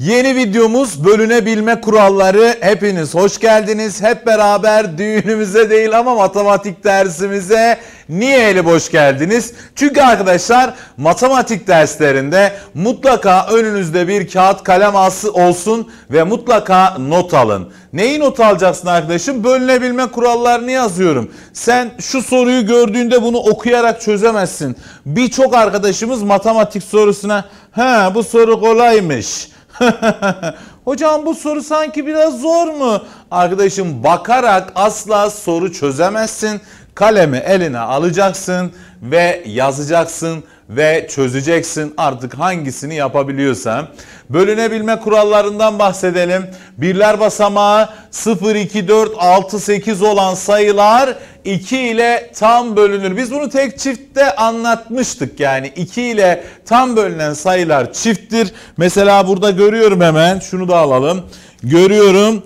Yeni videomuz bölünebilme kuralları. Hepiniz hoş geldiniz. Hep beraber düğünümüze değil ama matematik dersimize niye eli boş geldiniz? Çünkü arkadaşlar matematik derslerinde mutlaka önünüzde bir kağıt kalem alsı olsun ve mutlaka not alın. Neyi not alacaksın arkadaşım? Bölünebilme kurallarını yazıyorum. Sen şu soruyu gördüğünde bunu okuyarak çözemezsin. Birçok arkadaşımız matematik sorusuna ha bu soru kolaymış Hocam bu soru sanki biraz zor mu? Arkadaşım bakarak asla soru çözemezsin. Kalemi eline alacaksın ve yazacaksın ve çözeceksin artık hangisini yapabiliyorsan. Bölünebilme kurallarından bahsedelim. Birler basamağı 0, 2, 4, 6, 8 olan sayılar 2 ile tam bölünür. Biz bunu tek çiftte anlatmıştık yani 2 ile tam bölünen sayılar çifttir. Mesela burada görüyorum hemen şunu da alalım. Görüyorum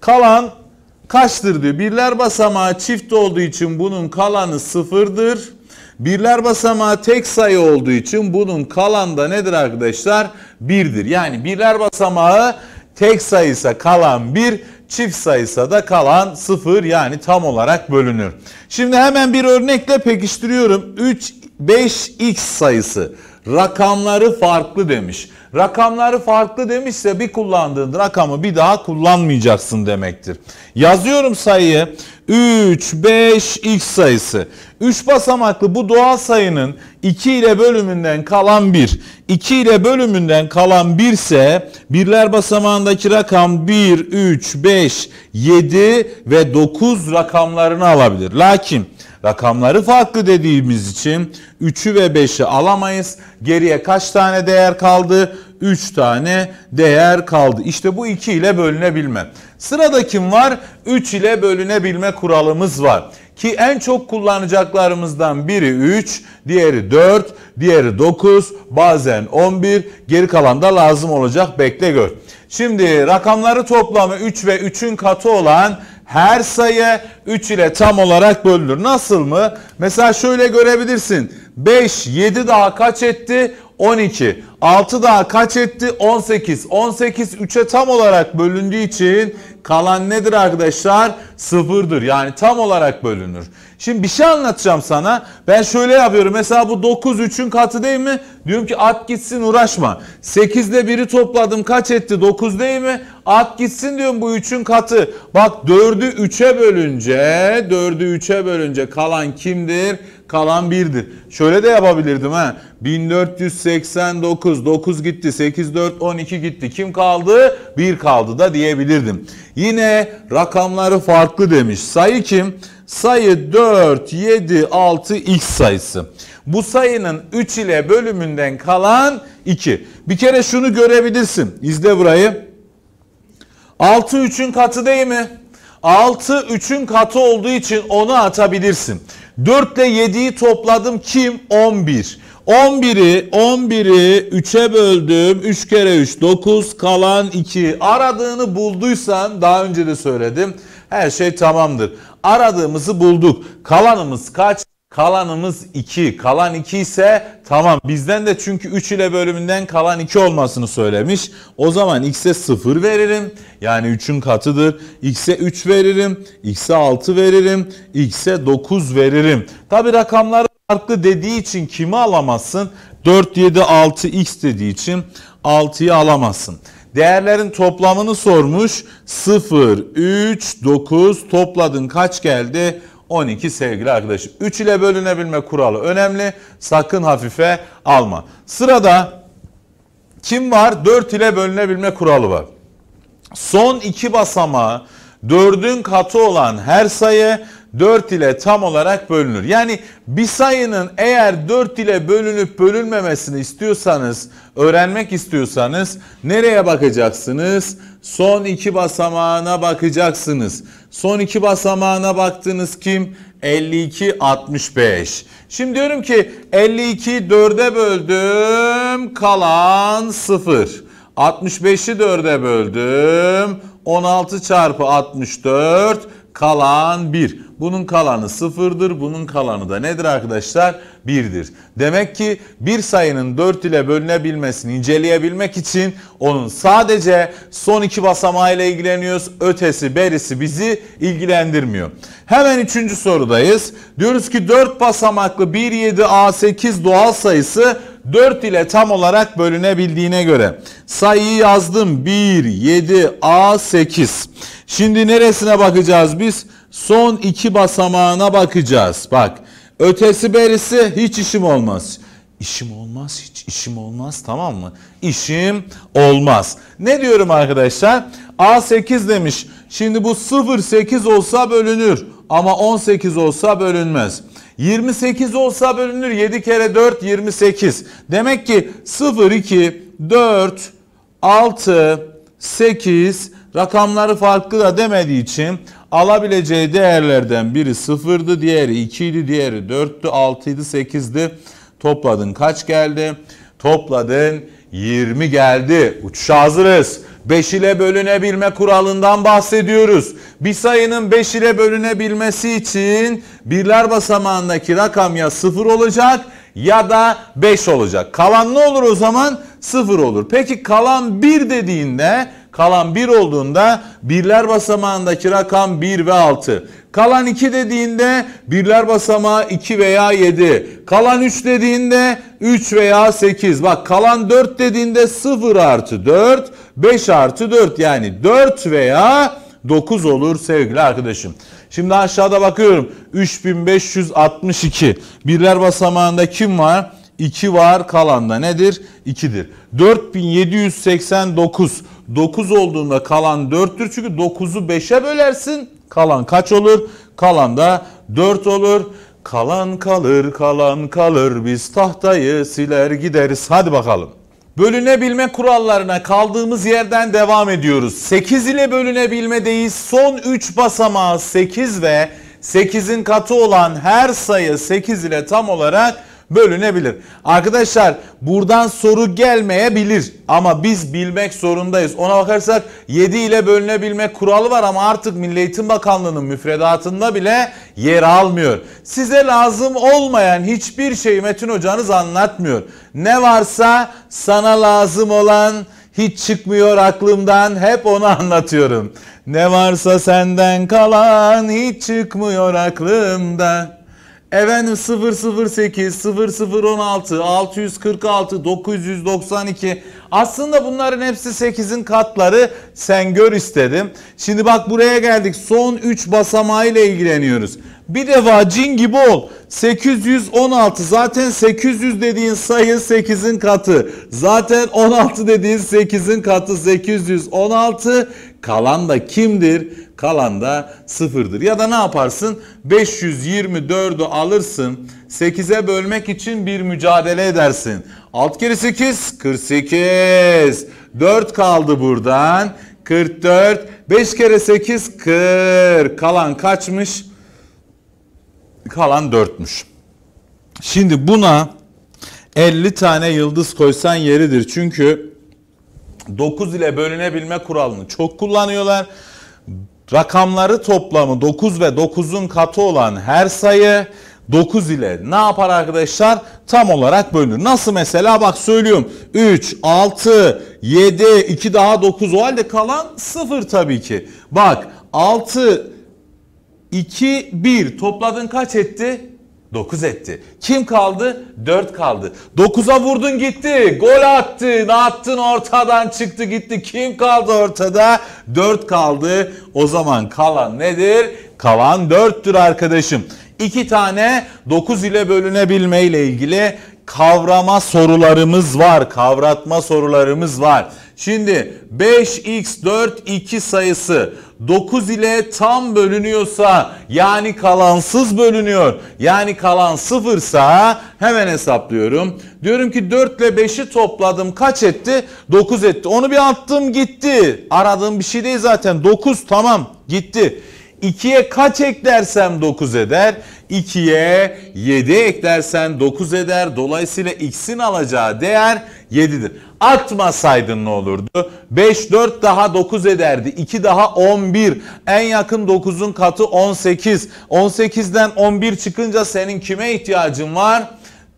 kalan kaçtır diyor. Birler basamağı çift olduğu için bunun kalanı sıfırdır. Birler basamağı tek sayı olduğu için bunun kalan da nedir arkadaşlar? Birdir. Yani birler basamağı tek sayısa kalan bir, çift sayısa da kalan sıfır yani tam olarak bölünür. Şimdi hemen bir örnekle pekiştiriyorum. 3, 5x sayısı rakamları farklı demiş. Rakamları farklı demişse bir kullandığın rakamı bir daha kullanmayacaksın demektir. Yazıyorum sayıyı 3, 5, x sayısı. 3 basamaklı bu doğal sayının 2 ile bölümünden kalan 1. 2 ile bölümünden kalan 1 ise birler basamağındaki rakam 1, 3, 5, 7 ve 9 rakamlarını alabilir. Lakin rakamları farklı dediğimiz için 3'ü ve 5'i alamayız. Geriye kaç tane değer kaldı? 3 tane değer kaldı. İşte bu 2 ile bölünebilme. Sırada kim var? 3 ile bölünebilme kuralımız var. Ki en çok kullanacaklarımızdan biri 3, diğeri 4, diğeri 9, bazen 11, geri kalan da lazım olacak bekle gör. Şimdi rakamları toplamı 3 ve 3'ün katı olan her sayı 3 ile tam olarak bölünür. Nasıl mı? Mesela şöyle görebilirsin. 5, 7 daha kaç etti? 12. 6 daha kaç etti? 18. 18 3'e tam olarak bölündüğü için kalan nedir arkadaşlar? Sıfırdır. Yani tam olarak bölünür. Şimdi bir şey anlatacağım sana. Ben şöyle yapıyorum. Mesela bu 9 3'ün katı değil mi? Diyorum ki at gitsin uğraşma. 8 ile 1'i topladım kaç etti? 9 değil mi? At gitsin diyorum bu 3'ün katı. Bak 4'ü 3'e bölünce, 4'ü 3'e bölünce kalan kimdir? kalan birdir. Şöyle de yapabilirdim ha. 1489 9 gitti 8 4 12 gitti. Kim kaldı? 1 kaldı da diyebilirdim. Yine rakamları farklı demiş. Sayı kim? Sayı 4 7 6 x sayısı. Bu sayının 3 ile bölümünden kalan 2. Bir kere şunu görebilirsin. İzle burayı. 6 3'ün katı değil mi? 6 3'ün katı olduğu için onu atabilirsin. 4 ile 7'yi topladım kim? 11. 11'i 11'i 3'e böldüm. 3 kere 3 9 kalan 2. Aradığını bulduysan daha önce de söyledim. Her şey tamamdır. Aradığımızı bulduk. Kalanımız kaç? Kalanımız 2. Kalan 2 ise tamam bizden de çünkü 3 ile bölümünden kalan 2 olmasını söylemiş. O zaman x'e 0 veririm. Yani 3'ün katıdır. X'e 3 veririm. X'e 6 veririm. X'e 9 veririm. Tabi rakamlar farklı dediği için kimi alamazsın? 4, 7, 6, x dediği için 6'yı alamazsın. Değerlerin toplamını sormuş. 0, 3, 9 topladın kaç geldi? 12. 12 sevgili arkadaşım. 3 ile bölünebilme kuralı önemli. Sakın hafife alma. Sırada kim var? 4 ile bölünebilme kuralı var. Son iki basamağı 4'ün katı olan her sayı 4 ile tam olarak bölünür. Yani bir sayının eğer 4 ile bölünüp bölünmemesini istiyorsanız, öğrenmek istiyorsanız nereye bakacaksınız? Son iki basamağına bakacaksınız. Son iki basamağına baktınız kim? 52, 65. Şimdi diyorum ki 52'yi 4'e böldüm kalan 0. 65'i 4'e böldüm 16 çarpı 64 kalan 1. Bunun kalanı sıfırdır. Bunun kalanı da nedir arkadaşlar? Birdir. Demek ki bir sayının 4 ile bölünebilmesini inceleyebilmek için onun sadece son iki basamağıyla ilgileniyoruz. Ötesi berisi bizi ilgilendirmiyor. Hemen üçüncü sorudayız. Diyoruz ki 4 basamaklı 1, 7, A8 doğal sayısı 4 ile tam olarak bölünebildiğine göre sayıyı yazdım 1, 7, A, 8. Şimdi neresine bakacağız biz? Son iki basamağına bakacağız. Bak ötesi berisi hiç işim olmaz. İşim olmaz hiç işim olmaz tamam mı? İşim olmaz. Ne diyorum arkadaşlar? A8 demiş. Şimdi bu 0,8 olsa bölünür ama 18 olsa bölünmez. 28 olsa bölünür 7 kere 4 28. Demek ki 0 2 4 6 8 rakamları farklı da demediği için alabileceği değerlerden biri 0'dı, diğeri 2 diğeri 4'tü, 6 idi, 8'di. Topladın kaç geldi? Topladın 20 geldi. Uçuşa hazırız. 5 ile bölünebilme kuralından bahsediyoruz. Bir sayının 5 ile bölünebilmesi için birler basamağındaki rakam ya 0 olacak ya da 5 olacak. Kalan ne olur o zaman? 0 olur. Peki kalan 1 dediğinde Kalan 1 olduğunda birler basamağındaki rakam 1 ve 6. Kalan 2 dediğinde birler basamağı 2 veya 7. Kalan 3 dediğinde 3 veya 8. Bak kalan 4 dediğinde 0 artı 4, 5 artı 4 yani 4 veya 9 olur sevgili arkadaşım. Şimdi aşağıda bakıyorum 3562. Birler basamağında kim var? 2 var Kalanda nedir? 2'dir. 4789. 9 olduğunda kalan 4'tür. Çünkü 9'u 5'e bölersin. Kalan kaç olur? Kalan da 4 olur. Kalan kalır, kalan kalır. Biz tahtayı siler gideriz. Hadi bakalım. Bölünebilme kurallarına kaldığımız yerden devam ediyoruz. 8 ile bölünebilmedeyiz. Son 3 basamağı 8 ve 8'in katı olan her sayı 8 ile tam olarak bölünebilir. Arkadaşlar buradan soru gelmeyebilir ama biz bilmek zorundayız. Ona bakarsak 7 ile bölünebilme kuralı var ama artık Milli Eğitim Bakanlığı'nın müfredatında bile yer almıyor. Size lazım olmayan hiçbir şeyi Metin hocanız anlatmıyor. Ne varsa sana lazım olan hiç çıkmıyor aklımdan hep onu anlatıyorum. Ne varsa senden kalan hiç çıkmıyor aklımdan. Efendim 008, 0016, 646, 992. Aslında bunların hepsi 8'in katları. Sen gör istedim. Şimdi bak buraya geldik. Son 3 basamağıyla ilgileniyoruz. Bir defa cin gibi ol. 816 zaten 800 dediğin sayı 8'in katı. Zaten 16 dediğin 8'in katı 816. Kalan da kimdir? Kalan da sıfırdır. Ya da ne yaparsın? 524'ü alırsın. 8'e bölmek için bir mücadele edersin. Alt geri 8, 48. 4 kaldı buradan. 44. 5 kere 8, 40. Kalan kaçmış? Kalan 4'müş. Şimdi buna 50 tane yıldız koysan yeridir. Çünkü 9 ile bölünebilme kuralını çok kullanıyorlar. Rakamları toplamı 9 ve 9'un katı olan her sayı 9 ile ne yapar arkadaşlar? Tam olarak bölünür. Nasıl mesela bak söylüyorum. 3, 6, 7, 2 daha 9 o halde kalan 0 tabii ki. Bak 6, 2, 1 topladın kaç etti? 9 etti. Kim kaldı? 4 kaldı. 9'a vurdun gitti. Gol attın. Attın ortadan çıktı gitti. Kim kaldı ortada? 4 kaldı. O zaman kalan nedir? Kalan 4'tür arkadaşım. 2 tane 9 ile bölünebilme ile ilgili kavrama sorularımız var. Kavratma sorularımız var. Şimdi 5x4 2 sayısı 9 ile tam bölünüyorsa yani kalansız bölünüyor. Yani kalan sıfırsa hemen hesaplıyorum. Diyorum ki 4 ile 5'i topladım kaç etti? 9 etti. Onu bir attım gitti. Aradığım bir şey değil zaten 9 tamam gitti. 2'ye kaç eklersem 9 eder. 2'ye 7 eklersen 9 eder. Dolayısıyla x'in alacağı değer 7'dir. Atmasaydın ne olurdu? 5 4 daha 9 ederdi. 2 daha 11. En yakın 9'un katı 18. 18'den 11 çıkınca senin kime ihtiyacın var?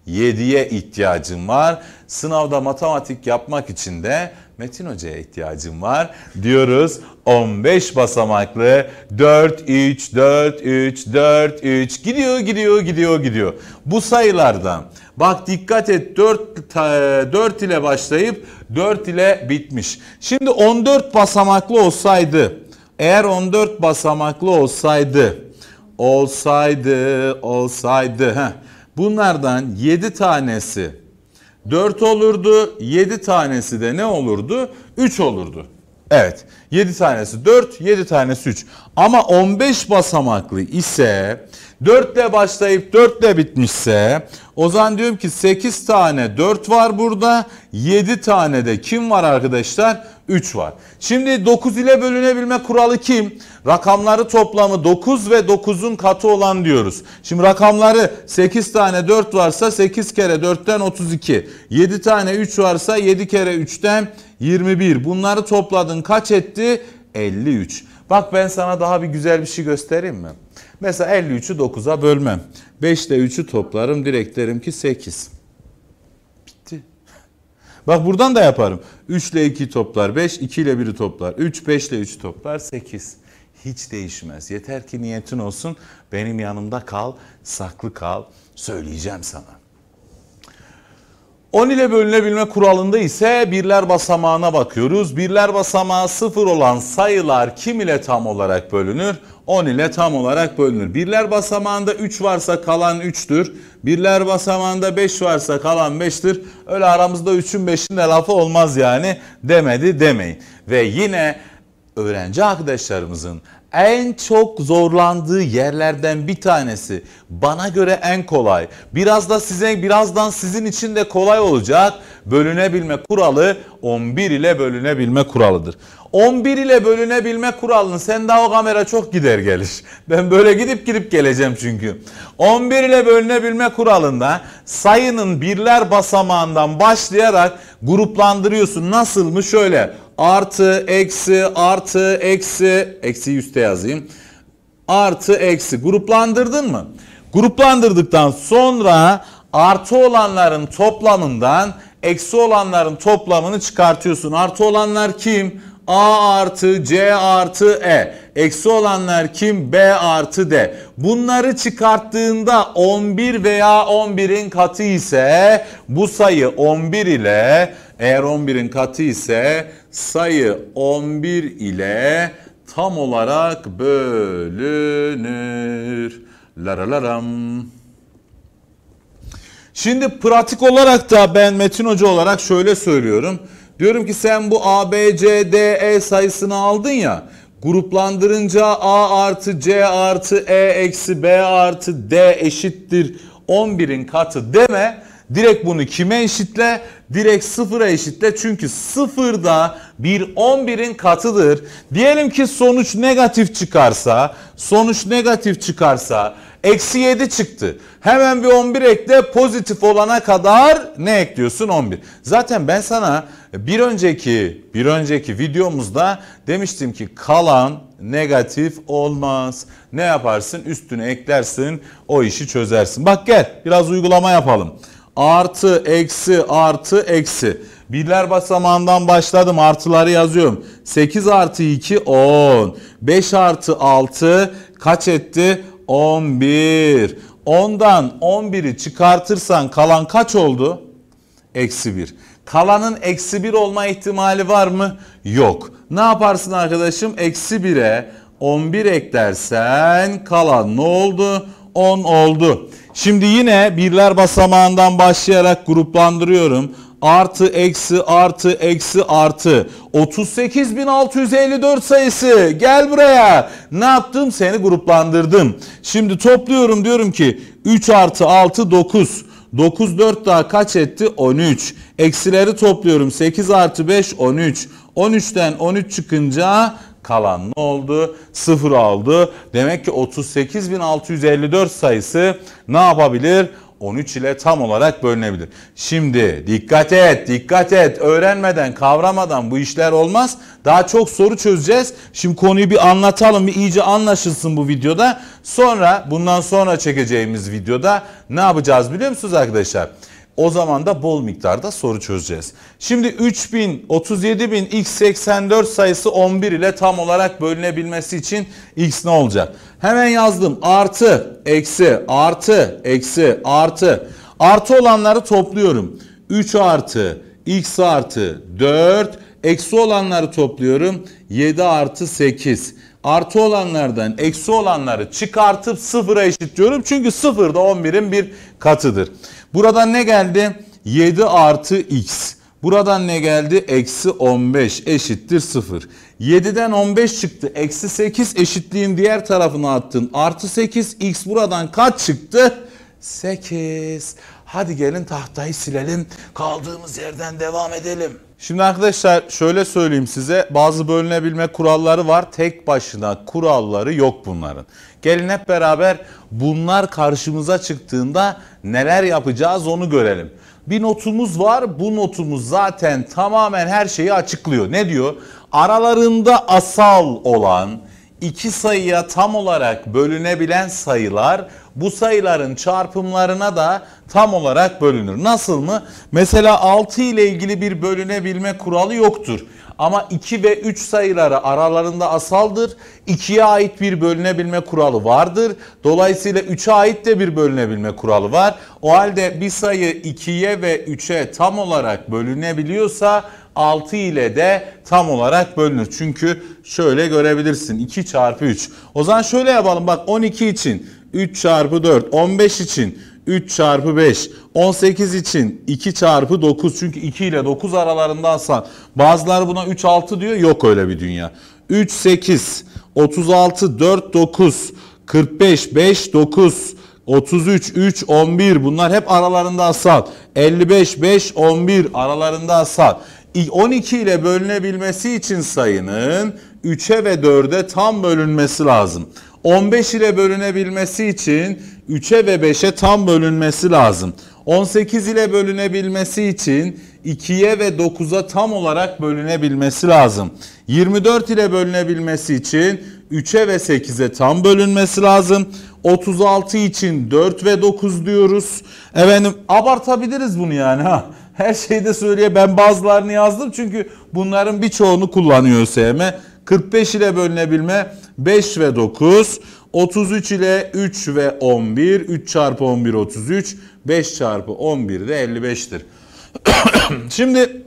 7'ye ihtiyacın var. Sınavda matematik yapmak için de Metin Hoca'ya ihtiyacım var diyoruz. 15 basamaklı 4 3 4 3 4 3 gidiyor gidiyor gidiyor gidiyor. Bu sayılardan Bak dikkat et 4, 4 ile başlayıp 4 ile bitmiş. Şimdi 14 basamaklı olsaydı eğer 14 basamaklı olsaydı olsaydı olsaydı heh, bunlardan 7 tanesi 4 olurdu 7 tanesi de ne olurdu 3 olurdu. Evet 7 tanesi 4 7 tanesi 3 ama 15 basamaklı ise 4'le başlayıp 4'le bitmişse o zaman diyorum ki 8 tane 4 var burada. 7 tane de kim var arkadaşlar? 3 var. Şimdi 9 ile bölünebilme kuralı kim? Rakamları toplamı 9 ve 9'un katı olan diyoruz. Şimdi rakamları 8 tane 4 varsa 8 kere 4'ten 32. 7 tane 3 varsa 7 kere 3'ten 21. Bunları topladın kaç etti? 53. Bak ben sana daha bir güzel bir şey göstereyim mi? Mesela 53'ü 9'a bölmem. 5 ile 3'ü toplarım direkt derim ki 8. Bitti. Bak buradan da yaparım. 3 ile 2 toplar 5, 2 ile 1'i toplar 3, 5 ile 3 toplar 8. Hiç değişmez. Yeter ki niyetin olsun. Benim yanımda kal, saklı kal. Söyleyeceğim sana. 10 ile bölünebilme kuralında ise birler basamağına bakıyoruz. Birler basamağı sıfır olan sayılar kim ile tam olarak bölünür? 10 ile tam olarak bölünür. Birler basamağında 3 varsa kalan 3'tür. Birler basamağında 5 varsa kalan 5'tir. Öyle aramızda 3'ün 5'in de lafı olmaz yani demedi demeyin. Ve yine öğrenci arkadaşlarımızın en çok zorlandığı yerlerden bir tanesi. Bana göre en kolay. Biraz da size birazdan sizin için de kolay olacak. Bölünebilme kuralı 11 ile bölünebilme kuralıdır. 11 ile bölünebilme kuralını sen daha o kamera çok gider gelir. Ben böyle gidip gidip geleceğim çünkü. 11 ile bölünebilme kuralında sayının birler basamağından başlayarak gruplandırıyorsun. Nasıl mı? Şöyle Artı, eksi, artı, eksi. Eksi üste yazayım. Artı, eksi. Gruplandırdın mı? Gruplandırdıktan sonra artı olanların toplamından eksi olanların toplamını çıkartıyorsun. Artı olanlar kim? A artı C artı E. Eksi olanlar kim? B artı D. Bunları çıkarttığında 11 veya 11'in katı ise bu sayı 11 ile eğer 11'in katı ise sayı 11 ile tam olarak bölünür. Laralaram. Şimdi pratik olarak da ben Metin Hoca olarak şöyle söylüyorum. Diyorum ki sen bu A, B, C, D, E sayısını aldın ya. Gruplandırınca A artı C artı E eksi B artı D eşittir 11'in katı deme. Direkt bunu kime eşitle? direkt sıfıra eşitle. Çünkü sıfır da bir 11'in katıdır. Diyelim ki sonuç negatif çıkarsa, sonuç negatif çıkarsa eksi 7 çıktı. Hemen bir 11 ekle pozitif olana kadar ne ekliyorsun 11. Zaten ben sana bir önceki bir önceki videomuzda demiştim ki kalan negatif olmaz. Ne yaparsın? Üstüne eklersin, o işi çözersin. Bak gel biraz uygulama yapalım. Artı, eksi, artı, eksi. Birler basamağından başladım. Artıları yazıyorum. 8 artı 2 10. 5 artı 6 kaç etti? 11. 10'dan 11'i çıkartırsan kalan kaç oldu? Eksi 1. Kalanın eksi 1 olma ihtimali var mı? Yok. Ne yaparsın arkadaşım? Eksi 1'e 11 eklersen kalan ne oldu? 10 oldu. Şimdi yine birler basamağından başlayarak gruplandırıyorum. Artı, eksi, artı, eksi, artı. 38.654 sayısı. Gel buraya. Ne yaptım? Seni gruplandırdım. Şimdi topluyorum diyorum ki 3 artı 6 9. 9 4 daha kaç etti? 13. Eksileri topluyorum. 8 artı 5 13. 13'ten 13 çıkınca kalan ne oldu? Sıfır aldı. Demek ki 38.654 sayısı ne yapabilir? 13 ile tam olarak bölünebilir. Şimdi dikkat et, dikkat et. Öğrenmeden, kavramadan bu işler olmaz. Daha çok soru çözeceğiz. Şimdi konuyu bir anlatalım, bir iyice anlaşılsın bu videoda. Sonra bundan sonra çekeceğimiz videoda ne yapacağız biliyor musunuz arkadaşlar? O zaman da bol miktarda soru çözeceğiz. Şimdi 3000, bin x84 sayısı 11 ile tam olarak bölünebilmesi için x ne olacak? Hemen yazdım. Artı, eksi, artı, eksi, artı. Artı olanları topluyorum. 3 artı, x artı, 4. Eksi olanları topluyorum. 7 artı 8 artı olanlardan eksi olanları çıkartıp sıfıra eşitliyorum. Çünkü sıfır da 11'in bir katıdır. Buradan ne geldi? 7 artı x. Buradan ne geldi? Eksi 15 eşittir 0. 7'den 15 çıktı. Eksi 8 eşitliğin diğer tarafına attın. Artı 8 x buradan kaç çıktı? 8. Hadi gelin tahtayı silelim. Kaldığımız yerden devam edelim. Şimdi arkadaşlar şöyle söyleyeyim size bazı bölünebilme kuralları var. Tek başına kuralları yok bunların. Gelin hep beraber bunlar karşımıza çıktığında neler yapacağız onu görelim. Bir notumuz var. Bu notumuz zaten tamamen her şeyi açıklıyor. Ne diyor? Aralarında asal olan iki sayıya tam olarak bölünebilen sayılar bu sayıların çarpımlarına da tam olarak bölünür. Nasıl mı? Mesela 6 ile ilgili bir bölünebilme kuralı yoktur. Ama 2 ve 3 sayıları aralarında asaldır. 2'ye ait bir bölünebilme kuralı vardır. Dolayısıyla 3'e ait de bir bölünebilme kuralı var. O halde bir sayı 2'ye ve 3'e tam olarak bölünebiliyorsa 6 ile de tam olarak bölünür. Çünkü şöyle görebilirsin 2 çarpı 3. O zaman şöyle yapalım bak 12 için 3 çarpı 4. 15 için 3 çarpı 5. 18 için 2 çarpı 9. Çünkü 2 ile 9 aralarındaysa bazılar buna 3 6 diyor. Yok öyle bir dünya. 3 8, 36, 4 9, 45, 5 9, 33, 3, 11 bunlar hep aralarında asal. 55, 5, 11 aralarında asal. 12 ile bölünebilmesi için sayının 3'e ve 4'e tam bölünmesi lazım. 15 ile bölünebilmesi için 3'e ve 5'e tam bölünmesi lazım. 18 ile bölünebilmesi için 2'ye ve 9'a tam olarak bölünebilmesi lazım. 24 ile bölünebilmesi için 3'e ve 8'e tam bölünmesi lazım. 36 için 4 ve 9 diyoruz. Efendim abartabiliriz bunu yani ha. Her şeyi de söyleye ben bazılarını yazdım çünkü bunların birçoğunu kullanıyor ÖSYM. 45 ile bölünebilme 5 ve 9. 33 ile 3 ve 11. 3 çarpı 11 33. 5 çarpı 11 de 55'tir. Şimdi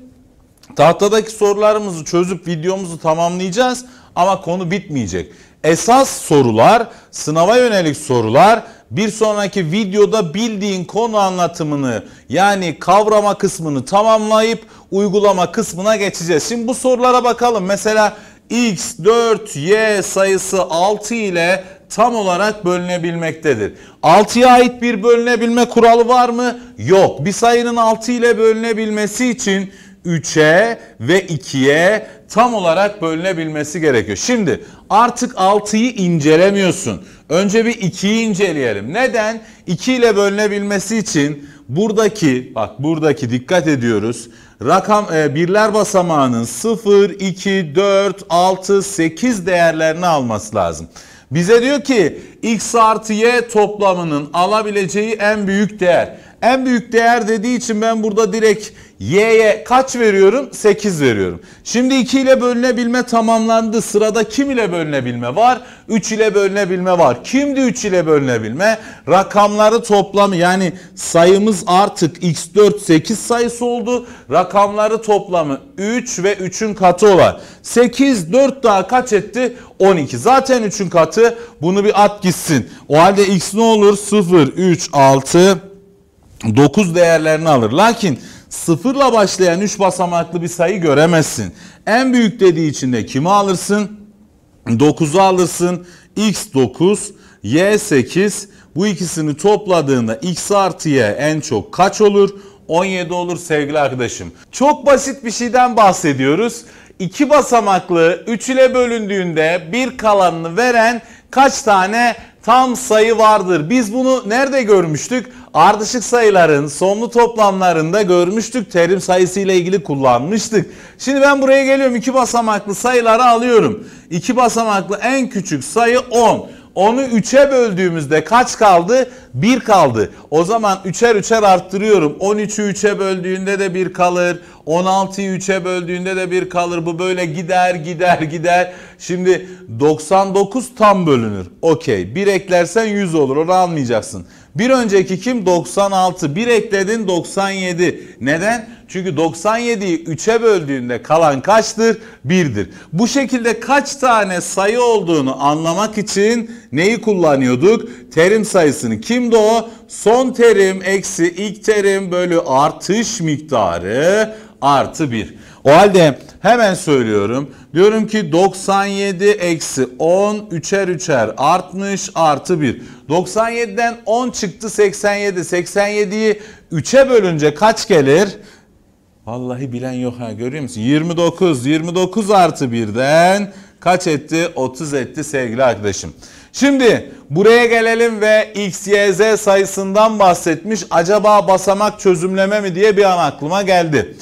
tahtadaki sorularımızı çözüp videomuzu tamamlayacağız ama konu bitmeyecek. Esas sorular, sınava yönelik sorular bir sonraki videoda bildiğin konu anlatımını yani kavrama kısmını tamamlayıp uygulama kısmına geçeceğiz. Şimdi bu sorulara bakalım. Mesela x4y sayısı 6 ile tam olarak bölünebilmektedir. 6'ya ait bir bölünebilme kuralı var mı? Yok. Bir sayının 6 ile bölünebilmesi için 3'e ve 2'ye tam olarak bölünebilmesi gerekiyor. Şimdi artık 6'yı incelemiyorsun. Önce bir 2'yi inceleyelim. Neden? 2 ile bölünebilmesi için buradaki bak buradaki dikkat ediyoruz rakam e, birler basamağının 0, 2, 4, 6, 8 değerlerini alması lazım. Bize diyor ki x artı y toplamının alabileceği en büyük değer. En büyük değer dediği için ben burada direkt Y'ye kaç veriyorum? 8 veriyorum. Şimdi 2 ile bölünebilme tamamlandı. Sırada kim ile bölünebilme var? 3 ile bölünebilme var. Kimdi 3 ile bölünebilme? Rakamları toplamı yani sayımız artık x4 8 sayısı oldu. Rakamları toplamı 3 ve 3'ün katı olan. 8 4 daha kaç etti? 12. Zaten 3'ün katı. Bunu bir at gitsin. O halde x ne olur? 0 3 6 9 değerlerini alır. Lakin Sıfırla başlayan 3 basamaklı bir sayı göremezsin. En büyük dediği için de kimi alırsın? 9'u alırsın. X 9, Y 8. Bu ikisini topladığında X artı Y en çok kaç olur? 17 olur sevgili arkadaşım. Çok basit bir şeyden bahsediyoruz. 2 basamaklı 3 ile bölündüğünde bir kalanını veren kaç tane tam sayı vardır. Biz bunu nerede görmüştük? Ardışık sayıların sonlu toplamlarında görmüştük. Terim sayısı ile ilgili kullanmıştık. Şimdi ben buraya geliyorum. İki basamaklı sayıları alıyorum. İki basamaklı en küçük sayı 10. Onu 3'e böldüğümüzde kaç kaldı? 1 kaldı. O zaman 3'er 3'er arttırıyorum. 13'ü 3'e böldüğünde de 1 kalır. 16'yı 3'e böldüğünde de 1 kalır. Bu böyle gider gider gider. Şimdi 99 tam bölünür. Okey. 1 eklersen 100 olur. Onu almayacaksın. Bir önceki kim? 96. Bir ekledin 97. Neden? Çünkü 97'yi 3'e böldüğünde kalan kaçtır? 1'dir. Bu şekilde kaç tane sayı olduğunu anlamak için neyi kullanıyorduk? Terim sayısını. Kimdi o? Son terim eksi ilk terim bölü artış miktarı artı 1. O halde hemen söylüyorum. Diyorum ki 97 eksi 10 3'er 3'er artmış artı 1. 97'den 10 çıktı 87. 87'yi 3'e bölünce kaç gelir? Vallahi bilen yok ha görüyor musun? 29. 29 artı 1'den kaç etti? 30 etti sevgili arkadaşım. Şimdi buraya gelelim ve x, y, z sayısından bahsetmiş. Acaba basamak çözümleme mi diye bir an aklıma geldi.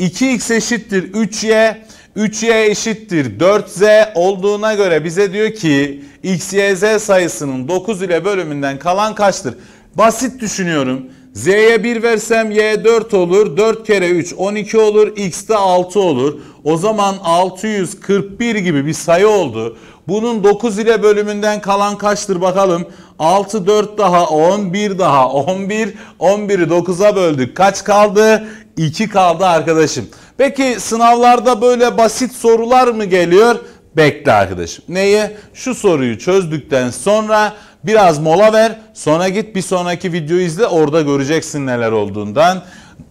2x eşittir 3y. 3y eşittir 4z olduğuna göre bize diyor ki x, y, z sayısının 9 ile bölümünden kalan kaçtır? Basit düşünüyorum. Z'ye 1 versem Y 4 olur. 4 kere 3 12 olur. X de 6 olur. O zaman 641 gibi bir sayı oldu. Bunun 9 ile bölümünden kalan kaçtır bakalım. 6 4 daha 10 1 daha 11 11'i 9'a böldük. Kaç kaldı? 2 kaldı arkadaşım. Peki sınavlarda böyle basit sorular mı geliyor? Bekle arkadaşım. Neyi? Şu soruyu çözdükten sonra biraz mola ver. Sonra git bir sonraki videoyu izle. Orada göreceksin neler olduğundan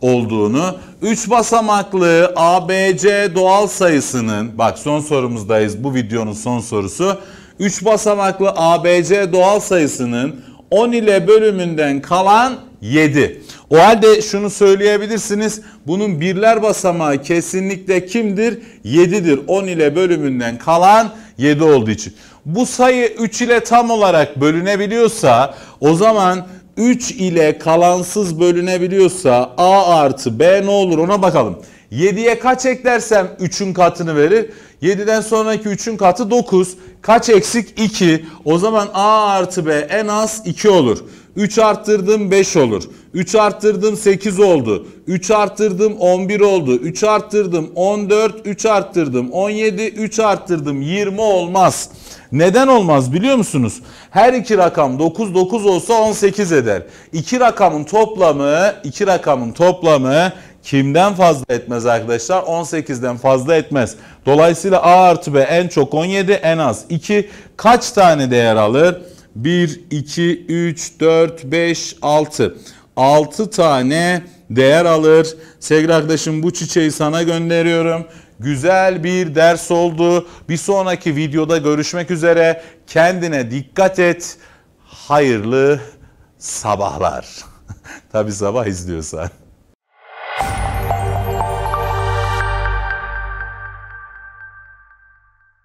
olduğunu. 3 basamaklı ABC doğal sayısının bak son sorumuzdayız. Bu videonun son sorusu. 3 basamaklı ABC doğal sayısının 10 ile bölümünden kalan 7. O halde şunu söyleyebilirsiniz. Bunun birler basamağı kesinlikle kimdir? 7'dir. 10 ile bölümünden kalan 7 olduğu için. Bu sayı 3 ile tam olarak bölünebiliyorsa o zaman 3 ile kalansız bölünebiliyorsa A artı B ne olur ona bakalım. 7'ye kaç eklersem 3'ün katını verir. 7'den sonraki 3'ün katı 9. Kaç eksik? 2. O zaman A artı B en az 2 olur. 3 arttırdım 5 olur. 3 arttırdım 8 oldu. 3 arttırdım 11 oldu. 3 arttırdım 14, 3 arttırdım 17, 3 arttırdım 20 olmaz. Neden olmaz biliyor musunuz? Her iki rakam 9 9 olsa 18 eder. İki rakamın toplamı, iki rakamın toplamı kimden fazla etmez arkadaşlar? 18'den fazla etmez. Dolayısıyla A artı B en çok 17, en az 2. Kaç tane değer alır? 1, 2, 3, 4, 5, 6. 6 tane değer alır. Sevgili arkadaşım bu çiçeği sana gönderiyorum. Güzel bir ders oldu. Bir sonraki videoda görüşmek üzere. Kendine dikkat et. Hayırlı sabahlar. Tabi sabah izliyorsan.